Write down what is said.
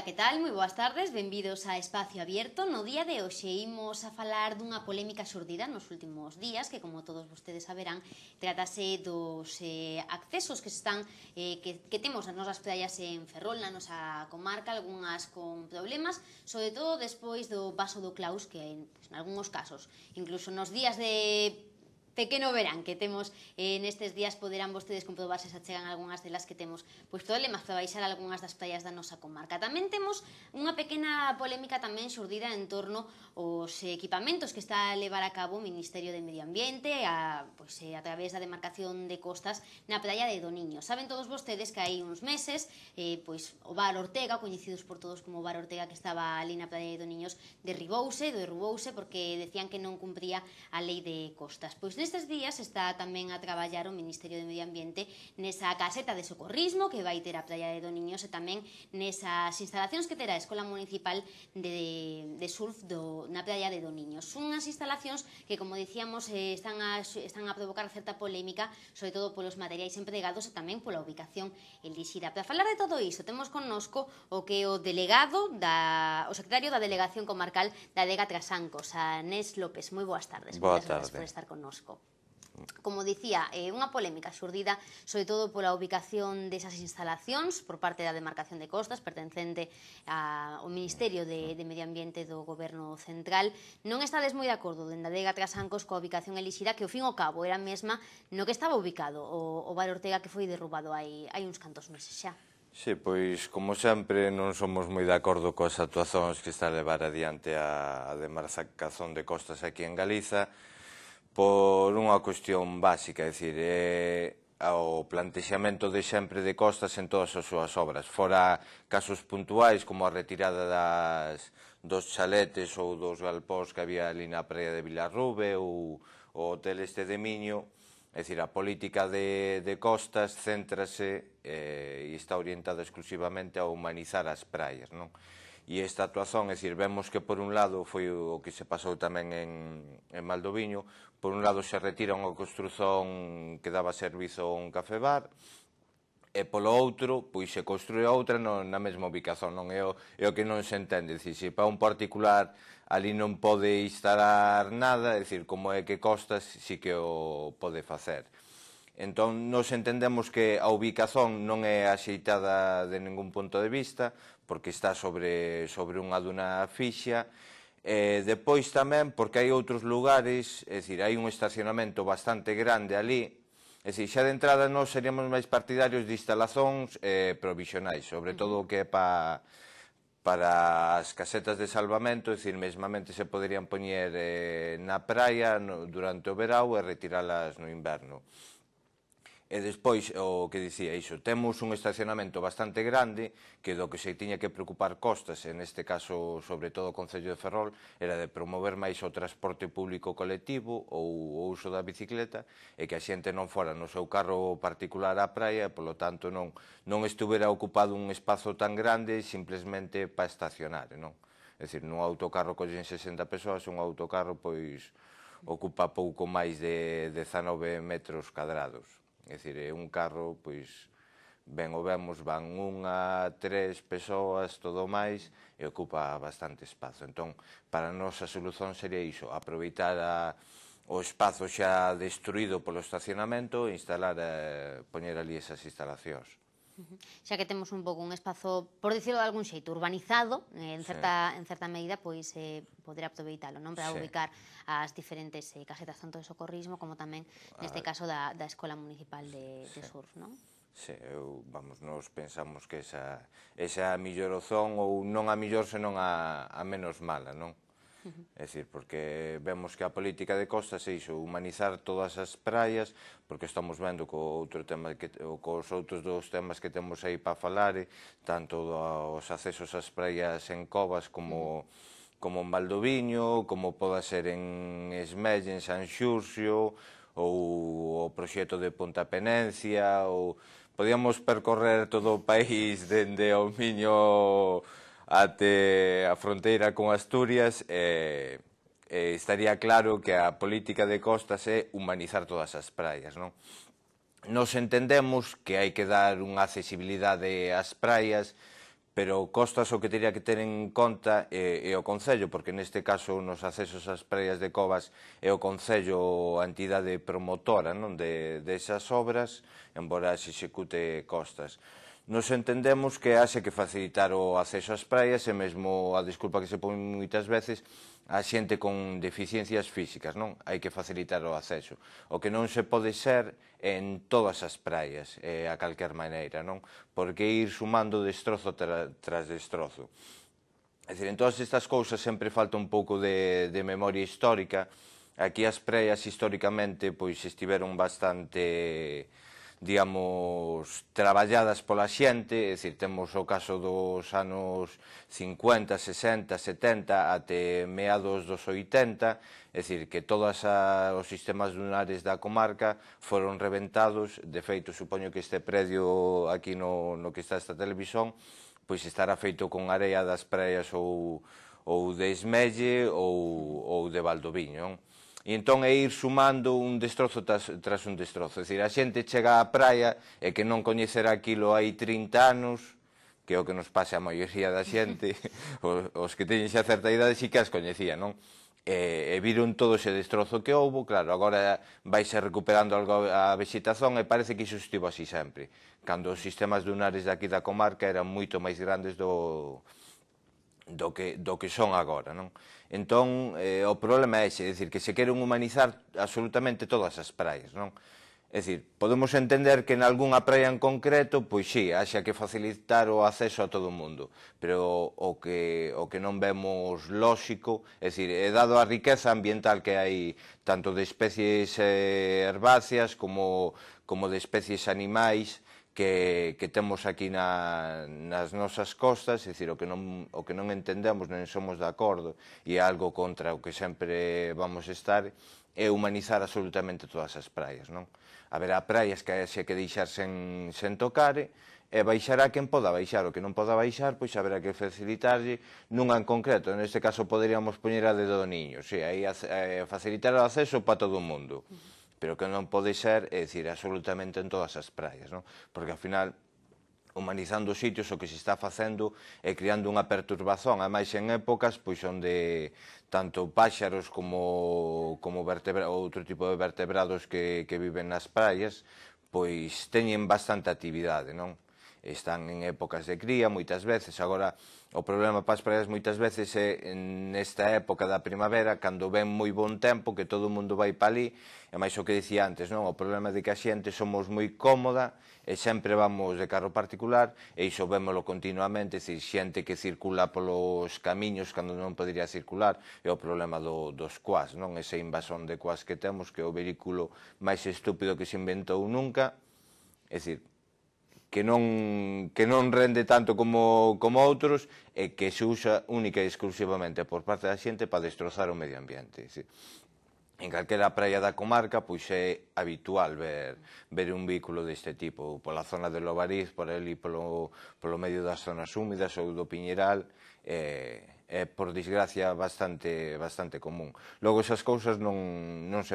Ola, que tal? Moi boas tardes, benvidos a Espacio Abierto. No día de hoxe imos a falar dunha polémica xurdida nos últimos días, que como todos vostedes saberán, tratase dos eh, accesos que están eh, que, que temos nas nosas playas en Ferrol, na nosa comarca, algunhas con problemas, sobre todo despois do paso do Claus, que en, pues, en algúns casos, incluso nos días de pequeno verán que temos eh, nestes días poderán vostedes comprobar se xa chegan algunhas delas que temos pois problemas para baixar algunhas das praias da nosa comarca. Tamén temos unha pequena polémica tamén xurdida en torno aos equipamentos que está a levar a cabo o Ministerio de Medio Ambiente a, pois, eh, a través da demarcación de costas na praia de Doniño. Saben todos vostedes que hai uns meses eh, pois o Bar Ortega, coñecidos por todos como Bar Ortega que estaba ali na praia de Doniños, derribouse, derrubouse porque decían que non cumpría a lei de costas. Pois neste Nestes días está tamén a traballar o Ministerio de Medio Ambiente nesa caseta de socorrismo que vai ter a Praia de Doniños e tamén nesas instalacións que terá a Escola Municipal de, de Surf do, na Praia de Doniños. Unhas instalacións que, como dicíamos, eh, están, a, están a provocar certa polémica, sobre todo polos materiais empregados e tamén pola ubicación elixida. Para falar de todo iso, temos connosco o que o delegado, da, o secretario da Delegación Comarcal da Dega Trasancos, a Nes López. Moi boas tardes. Boa tarde. por estar connosco. Como dicía, é eh, unha polémica xurdida sobre todo pola ubicación desas instalacións por parte da demarcación de costas pertencente ao Ministerio de, de Medio Ambiente do Goberno Central. Non estades moi de acordo dende a Dega Trasancos coa ubicación elixida que ao fin ao cabo era a mesma no que estaba ubicado o, o Bar Ortega que foi derrubado hai, hai uns cantos meses xa. Sí, pois, como sempre, non somos moi de acordo coas actuacións que está a levar adiante a, a demarcación de costas aquí en Galiza, por unha cuestión básica, é dicir, é ao plantexamento de sempre de Costas en todas as súas obras, fora casos puntuais como a retirada das, dos chaletes ou dos galpós que había ali na praia de Vilarrube ou o hotel este de Miño, é dicir, a política de, de Costas céntrase eh, e está orientada exclusivamente a humanizar as praias, non? e esta actuación, é dicir, vemos que por un lado foi o que se pasou tamén en, en Maldoviño, por un lado se retira unha construción que daba servizo a un café bar, e polo outro, pois se construe outra non, na mesma ubicación, non é o, é o que non se entende, dicir, se para un particular ali non pode instalar nada, é dicir, como é que costa, si que o pode facer. Entón, nos entendemos que a ubicación non é axeitada de ningún punto de vista, porque está sobre, sobre unha duna fixa, E depois tamén porque hai outros lugares, é dicir, hai un estacionamento bastante grande ali, é dicir, xa de entrada nós seríamos máis partidarios de instalacións eh, provisionais, sobre todo o que é pa, para as casetas de salvamento, é dicir, mesmamente se poderían poñer eh, na praia no, durante o verau e retiralas no inverno. E despois, o que dicía iso, temos un estacionamento bastante grande que do que se tiña que preocupar Costas, en este caso, sobre todo o Concello de Ferrol, era de promover máis o transporte público colectivo ou o uso da bicicleta e que a xente non fora no seu carro particular á praia e, polo tanto, non, non estuvera ocupado un espazo tan grande simplemente para estacionar, non? É dicir, nun autocarro collen 60 persoas, un autocarro, pois, ocupa pouco máis de 19 metros cadrados. É dicir, é un carro, pois, ben o vemos, van unha, tres persoas, todo máis, e ocupa bastante espazo. Entón, para nós a solución sería iso, aproveitar a, o espazo xa destruído polo estacionamento e instalar, eh, poñer ali esas instalacións. Xa que temos un pouco un espazo, por dicirlo de algún xeito, urbanizado, eh, en, sí. certa, en certa medida, pois eh, poder aproveitalo, non? Para sí. ubicar as diferentes eh, casetas tanto de socorrismo como tamén, neste ah. caso, da, da Escola Municipal de, sí. de Surf, non? Sí, eu, vamos, nos pensamos que esa, esa a millor opción ou non a millor senón a, a menos mala, non? É dicir, porque vemos que a política de costas é iso, humanizar todas as praias, porque estamos vendo co outro tema que co os outros dos temas que temos aí para falar, eh, tanto os accesos ás praias en Covas como como en Valdoviño, como poda ser en Esmelle, en San Xurxio, ou o proxecto de Punta Penencia, ou podíamos percorrer todo o país dende o miño até a fronteira con Asturias eh, eh, estaría claro que a política de costas é humanizar todas as praias, non? Nos entendemos que hai que dar unha accesibilidade ás praias, pero Costas o que teria que ter en conta é, é o Concello, porque neste caso nos accesos ás praias de Covas é o Concello a entidade promotora non? De, desas obras, embora se execute Costas. Nos entendemos que haxe que facilitar o acceso ás praias e mesmo a disculpa que se pon moitas veces a xente con deficiencias físicas, non? Hai que facilitar o acceso. O que non se pode ser en todas as praias, eh, a calquer maneira, non? Porque ir sumando destrozo tra, tras destrozo. É dicir, en todas estas cousas sempre falta un pouco de, de memoria histórica. Aquí as praias históricamente pois estiveron bastante digamos, traballadas pola xente, é dicir, temos o caso dos anos 50, 60, 70 até meados dos 80, é dicir, que todos os sistemas lunares da comarca foron reventados, de feito, supoño que este predio aquí no, no que está esta televisión, pois estará feito con area das praias ou, ou de Esmelle ou, ou de Valdoviño, non? E entón é ir sumando un destrozo tras, tras un destrozo. É dicir, a xente chega á praia e que non coñecerá aquilo hai 30 anos, que é o que nos pasa a maioría da xente, os, os que teñen xa certa idade xa que as coñecía, non? E, e viron todo ese destrozo que houbo, claro, agora vai recuperando algo a vexetación e parece que iso estivo así sempre. Cando os sistemas dunares daqui da comarca eran moito máis grandes do, do que, do que son agora. Non? Entón, eh, o problema é ese, é dicir, que se queren humanizar absolutamente todas as praias. Non? É dicir, podemos entender que en algunha praia en concreto, pois sí, haxa que facilitar o acceso a todo o mundo, pero o que, o que non vemos lóxico, é dicir, é dado a riqueza ambiental que hai tanto de especies eh, herbáceas como, como de especies animais, que, que temos aquí na, nas nosas costas, é dicir, o que non, o que non entendemos, non somos de acordo, e é algo contra o que sempre vamos estar, é humanizar absolutamente todas as praias, non? Haberá praias que se que deixar sen, sen tocar, e baixará quen poda baixar, o que non poda baixar, pois haberá que facilitarlle nunha en concreto, neste caso poderíamos poñer a de do niño, si, aí eh, facilitar o acceso para todo o mundo. Uh -huh pero que non pode ser, é dicir, absolutamente en todas as praias, non? Porque ao final humanizando os sitios o que se está facendo é criando unha A ademais en épocas pois onde tanto páxaros como, como vertebra, outro tipo de vertebrados que, que viven nas praias pois teñen bastante actividade, non? Están en épocas de cría moitas veces, agora O problema para as praias moitas veces é nesta época da primavera, cando ven moi bon tempo, que todo o mundo vai para ali, é máis o que dicía antes, non? O problema de que a xente somos moi cómoda e sempre vamos de carro particular, e iso vémolo continuamente, é dicir, xente que circula polos camiños cando non podría circular, é o problema do, dos quas, non? Ese invasón de quas que temos, que é o vehículo máis estúpido que se inventou nunca, é dicir, que non, que non rende tanto como, como outros e que se usa única e exclusivamente por parte da xente para destrozar o medio ambiente. Sí. En calquera praia da comarca pois é habitual ver, ver un vehículo deste tipo, pola zona de Lobariz, por e polo, polo medio das zonas húmidas ou do Piñeral, eh, é por desgracia bastante bastante común. Logo esas cousas non non se